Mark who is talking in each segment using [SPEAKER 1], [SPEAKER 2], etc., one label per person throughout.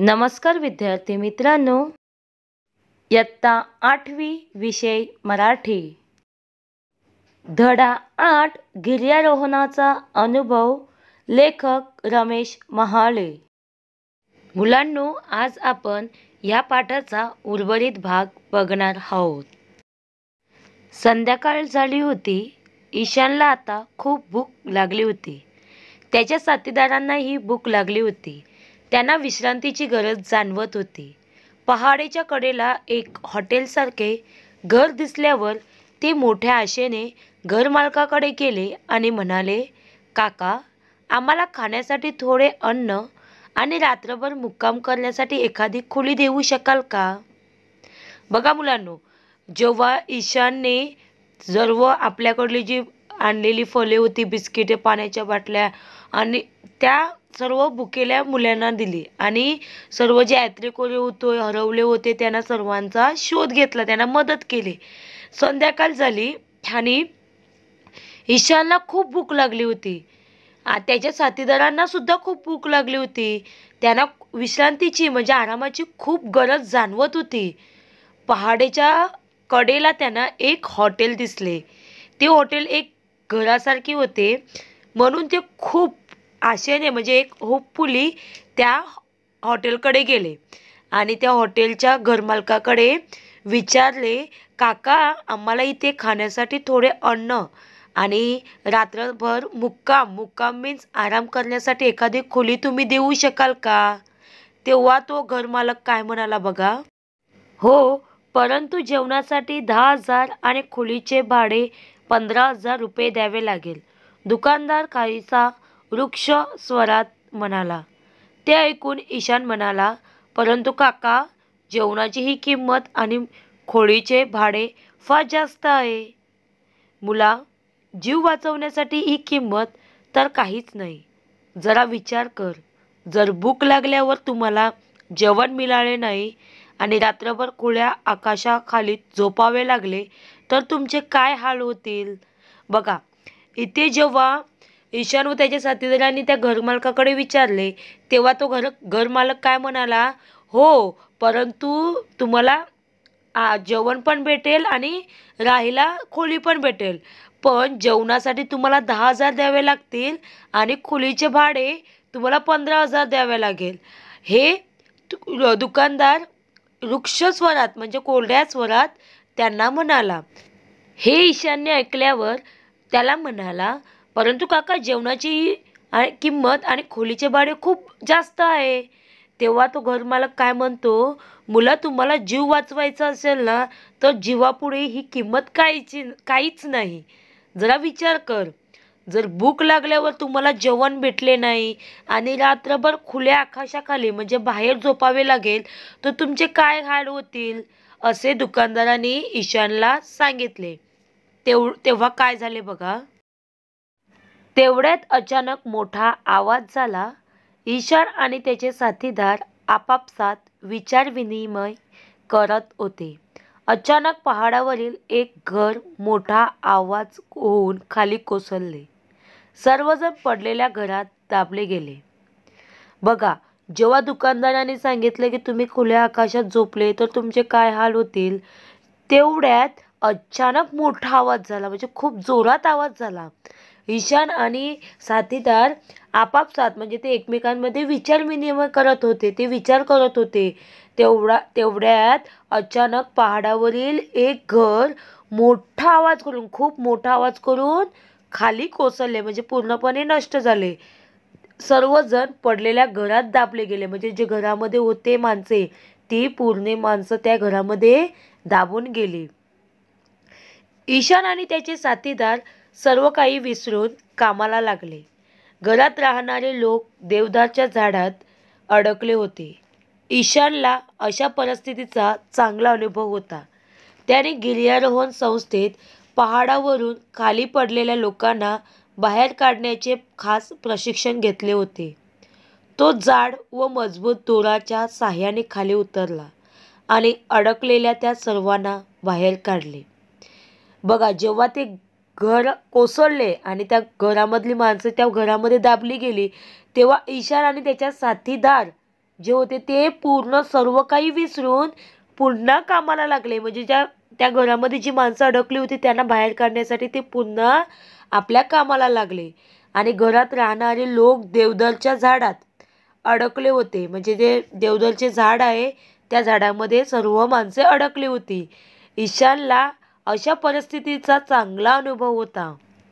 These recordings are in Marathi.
[SPEAKER 1] नमस्कार विद्यार्थी मित्रांनो इयत्ता आठवी विषय मराठी धडा आठ गिर्यारोहणाचा अनुभव लेखक रमेश महाले मुलांनो आज आपण या पाठाचा उर्वरित भाग बघणार आहोत संध्याकाळ झाली होती ईशानला आता खूप भूक लागली होती त्याच्या साथीदारांनाही भूक लागली होती त्यांना विश्रांतीची गरज जाणवत होती पहाडेच्या कडेला एक हॉटेलसारखे घर दिसल्यावर ते मोठ्या आशेने घरमालकाकडे गेले आणि म्हणाले काका आम्हाला खाण्यासाठी थोडे अन्न आणि रात्रभर मुक्काम करण्यासाठी एखादी खोली देऊ शकाल का बघा मुलांनो जेव्हा ईशानने सर्व आपल्याकडली जी आणलेली फळे होती बिस्किटे पाण्याच्या बाटल्या आणि त्या सर्व भुकेल्या मुलांना दिली आणि सर्व जे यात्रेकरू होते हरवले होते त्यांना सर्वांचा शोध घेतला त्यांना मदत केली संध्याकाळ झाली आणि ईशानला खूप भूक लागली होती त्याच्या साथीदारांना सुद्धा खूप भूक लागली होती त्यांना विश्रांतीची म्हणजे आरामाची खूप गरज जाणवत होती पहाडेच्या कडेला त्यांना एक हॉटेल दिसले ते हॉटेल एक घरासारखे होते म्हणून ते खूप आशेने म्हणजे एक होपफुली त्या हॉटेलकडे गेले आणि त्या हॉटेलच्या घरमालकाकडे विचारले काका आम्हाला इथे खाण्यासाठी थोडे अन्न आणि रात्रभर मुक्काम मुक्काम मीन्स आराम करण्यासाठी एखादी खोली तुम्ही देऊ शकाल का तेव्हा तो घरमालक काय म्हणाला बघा हो परंतु जेवणासाठी दहा हजार आणि खोलीचे भाडे पंधरा हजार रुपये द्यावे लागेल दुकानदार काहीसा वृक्ष स्वरात म्हणाला ते ऐकून ईशान म्हणाला परंतु काका जेवणाची ही किंमत आणि खोळीचे भाडे फार जास्त आहे मुला जीव वाचवण्यासाठी ही किंमत तर काहीच नाही जरा विचार कर जर भूक लागल्यावर तुम्हाला जेवण मिळाले नाही आणि रात्रभर खुळ्या आकाशाखाली झोपावे लागले तर तुमचे काय हाल होतील बघा इथे जेव्हा ईशान व त्याच्या साथीदारांनी त्या घरमालकाकडे विचारले तेव्हा तो घर घरमालक काय म्हणाला हो परंतु तुम्हाला जेवण पण भेटेल आणि राहायला खोली पण भेटेल पण जेवणासाठी तुम्हाला दहा हजार द्यावे लागतील आणि खोलीचे भाडे तुम्हाला पंधरा हजार द्यावे लागेल हे दुकानदार वृक्ष स्वरात म्हणजे कोरड्या स्वरात त्यांना म्हणाला हे ईशान्य ऐकल्यावर त्याला म्हणाला परंतु काका जेवणाची किंमत आणि खोलीचे भाडे खूप जास्त आहे तेव्हा तो घरमालक काय म्हणतो मुला तुम्हाला जीव वाचवायचा असेल ना तर जीवापुढे ही किंमत काहीची काहीच नाही जरा विचार कर जर भूक लागल्यावर तुम्हाला जेवण भेटले नाही आणि रात्रभर खुल्या आकाशाखाली म्हणजे बाहेर झोपावे लागेल तर तुमचे काय हाल होतील असे दुकानदारांनी ईशानला सांगितले तेव तेव्हा काय झाले बघा तेवढ्यात अचानक मोठा आवाज झाला ईशान आणि त्याचे साथीदार आपापसात विचारविनिमय करत होते अचानक पहाडावरील एक घर मोठा आवाज होऊन खाली कोसळले सर्वजण पडलेल्या घरात दाबले गेले बघा जेव्हा दुकानदाराने सांगितले की तुम्ही खुल्या आकाशात झोपले तर तुमचे काय हाल होतील तेवढ्यात अचानक मोठा आवाज झाला म्हणजे खूप जोरात आवाज झाला ईशान आणि साथीदार आपापसात म्हणजे ते एकमेकांमध्ये विचारविनिमय करत होते ते विचार करत होते तेवढा तेवढ्यात अचानक पहाडावरील एक घर मोठा आवाज करून खूप मोठा आवाज करून खाली कोसळले म्हणजे पूर्णपणे नष्ट झाले सर्वजण पडलेल्या घरात दाबले गेले म्हणजे जे घरामध्ये होते माणसे ती पूर्ण माणसं त्या घरामध्ये दाबून गेली ईशान आणि त्याचे साथीदार सर्व काही विसरून कामाला लागले घरात राहणारे लोक देवदारच्या झाडात अडकले होते ईशानला अशा परिस्थितीचा चांगला अनुभव होता त्याने गिर्यारोहण संस्थेत पहाडावरून खाली पडलेल्या लोकांना बाहेर काढण्याचे खास प्रशिक्षण घेतले होते तो जाड व मजबूत दोराच्या साह्याने खाली उतरला आणि अडकलेल्या त्या सर्वांना बाहेर काढले बघा जेव्हा ते घर कोसळले आणि त्या घरामधली माणसं त्या घरामध्ये दाबली गेली तेव्हा ईशान आणि त्याच्या साथीदार जे होते ते पूर्ण सर्व काही विसरून पुन्हा कामाला लागले म्हणजे ज्या त्या घरामध्ये जी माणसं अडकली होती त्यांना बाहेर काढण्यासाठी ते पुन्हा आपल्या कामाला लागले आणि घरात राहणारे लोक देवदलच्या झाडात अडकले होते म्हणजे जे देवदलचे झाड आहे त्या झाडामध्ये सर्व माणसे अडकली होती ईशानला अशा परिस्थितीचा चांगला अनुभव होता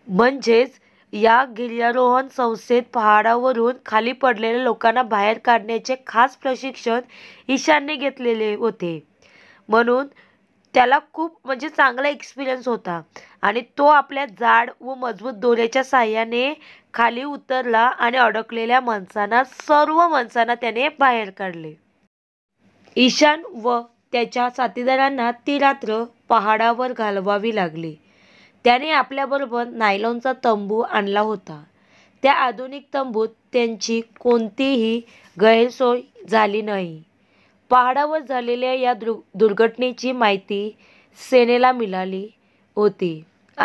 [SPEAKER 1] म्हणजेच या गिर्यारोहण संस्थेत पहाडावरून खाली पडलेल्या लोकांना बाहेर काढण्याचे खास प्रशिक्षण ईशानने घेतलेले होते म्हणून त्याला खूप म्हणजे चांगला एक्सपिरियन्स होता आणि तो आपल्या जाड व मजबूत दोऱ्याच्या साह्याने खाली उतरला आणि अडकलेल्या माणसांना सर्व माणसांना त्याने बाहेर काढले ईशान व त्याच्या साथीदारांना ती रात्र पहाडावर घालवावी लागली त्याने आपल्याबरोबर नायलॉनचा तंबू आणला होता त्या आधुनिक तंबूत त्यांची कोणतीही गैरसोय झाली नाही पहाडावर झालेल्या या दु दुर्घटनेची माहिती सेनेला मिळाली होती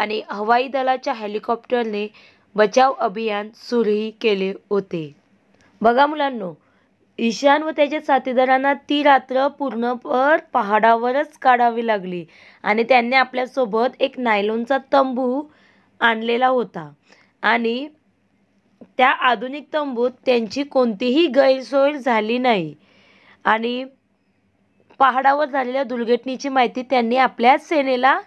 [SPEAKER 1] आणि हवाई दलाच्या हेलिकॉप्टरने बचाव अभियान सुरूही केले होते बघा मुलांनो ईशान व त्याच्या साथीदारांना ती रात्र पूर्णभर पहाडावरच काढावी लागली आणि त्यांनी आपल्यासोबत एक नायलोनचा तंबू आणलेला होता आणि त्या आधुनिक तंबूत त्यांची कोणतीही गैरसोय झाली नाही आणि पहाडावर झालेल्या दुर्घटनेची माहिती त्यांनी आपल्या सेनेला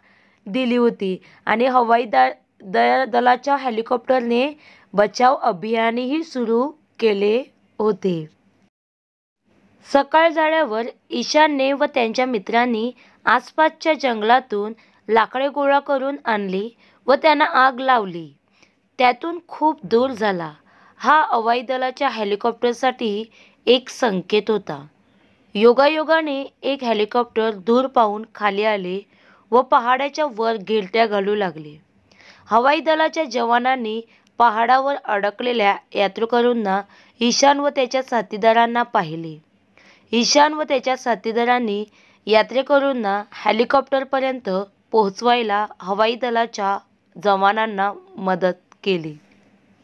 [SPEAKER 1] दिली होती आणि हवाई दा द दलाच्या हेलिकॉप्टरने बचाव अभियानही सुरू केले होते सकाळ झाल्यावर ईशानने व त्यांच्या मित्रांनी आसपासच्या जंगलातून लाकडे गोळा करून आणली व त्यांना आग लावली त्यातून खूप दूर झाला हा हवाई दलाच्या हेलिकॉप्टरसाठी एक संकेत होता योगायोगाने एक हेलिकॉप्टर दूर पाहून खाली आले व पहाडाच्या वर गिरट्या घालू लागले हवाई दलाच्या जवानांनी पहाडावर अडकलेल्या यात्रेकरूंना ईशान व त्याच्या साथीदारांना पाहिले ईशान व त्याच्या साथीदारांनी यात्रेकरूंना हॅलिकॉप्टरपर्यंत पोहोचवायला हवाई दलाच्या जवानांना मदत केली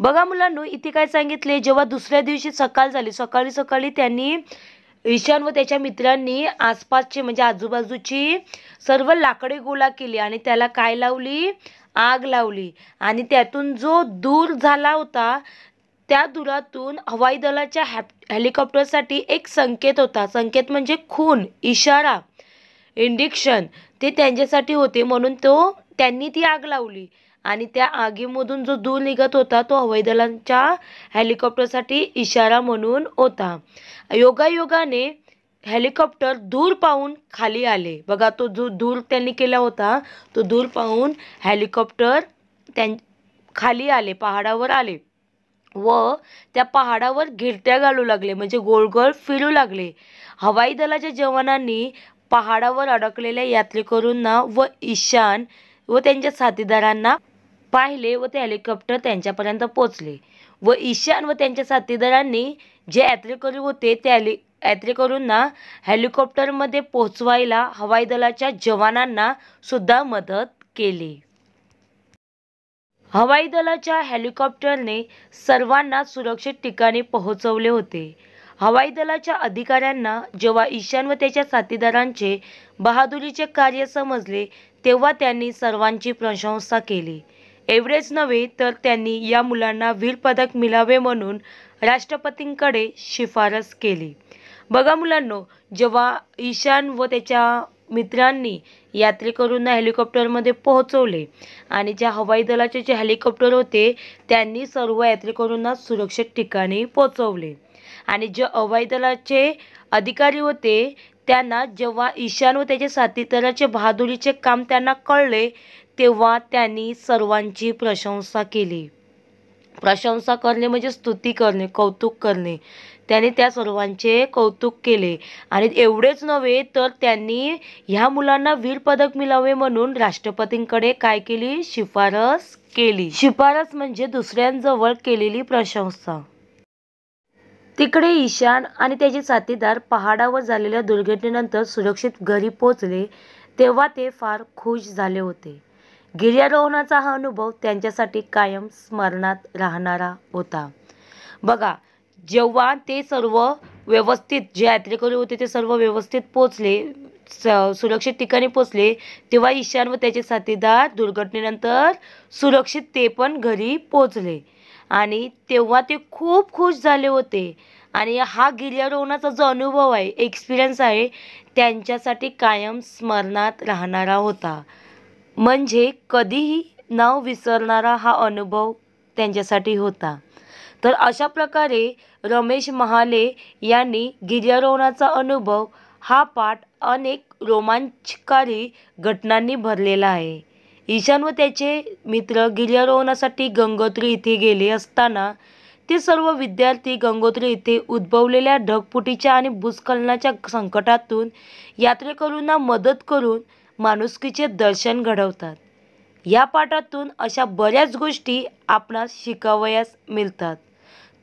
[SPEAKER 1] बघा मुलांनो इथे काय सांगितले जेव्हा दुसऱ्या दिवशी सकाळ झाली सकाळी सकाळी त्यांनी ईशान व त्याच्या मित्रांनी आसपासची म्हणजे आजूबाजूची सर्व लाकडे गोळा केली आणि त्याला काय लावली आग लावली आणि त्यातून जो दूर झाला होता त्या धुरातून हवाई दलाच्या हॅप हेलिकॉप्टरसाठी एक संकेत होता संकेत म्हणजे खून इशारा इंडिक्शन ते त्यांच्यासाठी होते म्हणून तो त्यांनी ती आग लावली आणि त्या आगीमधून जो धूर निघत होता तो हवाई दलांच्या हेलिकॉप्टरसाठी इशारा म्हणून होता योगायोगाने हेलिकॉप्टर दूर पाहून खाली आले बघा तो जो धूर त्यांनी केला होता तो दूर पाहून हेलिकॉप्टर त्यां खाली आले पहाडावर आले व त्या पहाडावर घिरट्या घालू लागले म्हणजे गोलगोल फिरू लागले हवाई दलाच्या जवानांनी पहाडावर अडकलेल्या यात्रेकरूंना व ईशान व त्यांच्या साथीदारांना पाहिले व ते हेलिकॉप्टर त्यांच्यापर्यंत पोचले व ईशान व त्यांच्या साथीदारांनी जे यात्रेकरू होते ते यात्रेकरूंना हेलिकॉप्टरमध्ये पोहोचवायला हवाई दलाच्या जवानांना सुद्धा मदत केली हवाई दलाच्या हेलिकॉप्टरने सर्वांना सुरक्षित ठिकाणी पोहोचवले होते हवाई दलाच्या अधिकाऱ्यांना जेव्हा ईशान व त्याच्या साथीदारांचे बहादुरीचे कार्य समजले तेव्हा त्यांनी सर्वांची प्रशंसा केली एवढेच नव्हे तर त्यांनी या मुलांना वीर पदक मिळावे म्हणून राष्ट्रपतींकडे शिफारस केली बघा मुलांनो जेव्हा ईशान व त्याच्या मित्रांनी यात्रेकरूंना हेलिकॉप्टरमध्ये पोहोचवले आणि ज्या हवाई दलाचे जे हेलिकॉप्टर होते त्यांनी सर्व यात्रेकरूंना सुरक्षित ठिकाणी पोहोचवले आणि जे हवाई दलाचे अधिकारी होते त्यांना जेव्हा ईशान व त्याचे साथीदाराचे बहादुरीचे काम त्यांना कळले तेव्हा त्यांनी सर्वांची प्रशंसा केली प्रशंसा करणे म्हणजे स्तुती करणे कौतुक करणे त्याने त्या सर्वांचे कौतुक केले आणि एवढेच नव्हे तर त्यांनी ह्या मुलांना वीर पदक मिळावे म्हणून राष्ट्रपतींकडे काय केली शिफारस केली शिफारस म्हणजे दुसऱ्यांजवळ केलेली प्रशंसा तिकडे ईशान आणि त्याचे साथीदार पहाडावर झालेल्या दुर्घटनेनंतर सुरक्षित घरी पोचले तेव्हा ते फार खुश झाले होते गिर्यारोहणाचा हा अनुभव त्यांच्यासाठी कायम स्मरणात राहणारा होता बघा जेव्हा ते सर्व व्यवस्थित जे यात्रेकरू होते ते सर्व व्यवस्थित पोचले स सुरक्षित ठिकाणी पोचले तेव्हा ईशान व त्याचे साथीदार दुर्घटनेनंतर सुरक्षित ते पण घरी पोचले आणि तेव्हा ते खूप खुश झाले होते आणि हा गिर्यारोहणाचा जो अनुभव आहे एक्सपिरियन्स आहे त्यांच्यासाठी कायम स्मरणात राहणारा होता म्हणजे कधीही न विसरणारा हा अनुभव त्यांच्यासाठी होता तर अशा प्रकारे रमेश महाले यांनी गिर्यारोहणाचा अनुभव हा पाठ अनेक रोमांचकारी घटनांनी भरलेला आहे ईशान व त्याचे मित्र गिर्यारोहणासाठी गंगोत्री इथे गेले असताना ते सर्व विद्यार्थी गंगोत्री इथे उद्भवलेल्या ढगपुटीच्या आणि भूस्खलनाच्या संकटातून यात्रेकरूंना मदत करून माणुसकीचे दर्शन घडवतात या पाठातून अशा बऱ्याच गोष्टी आपणास शिकावयास मिळतात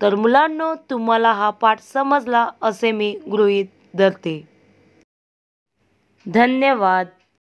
[SPEAKER 1] तर मुलांनो तुम्हाला हा पाठ समजला असे मी गृहीत धरते धन्यवाद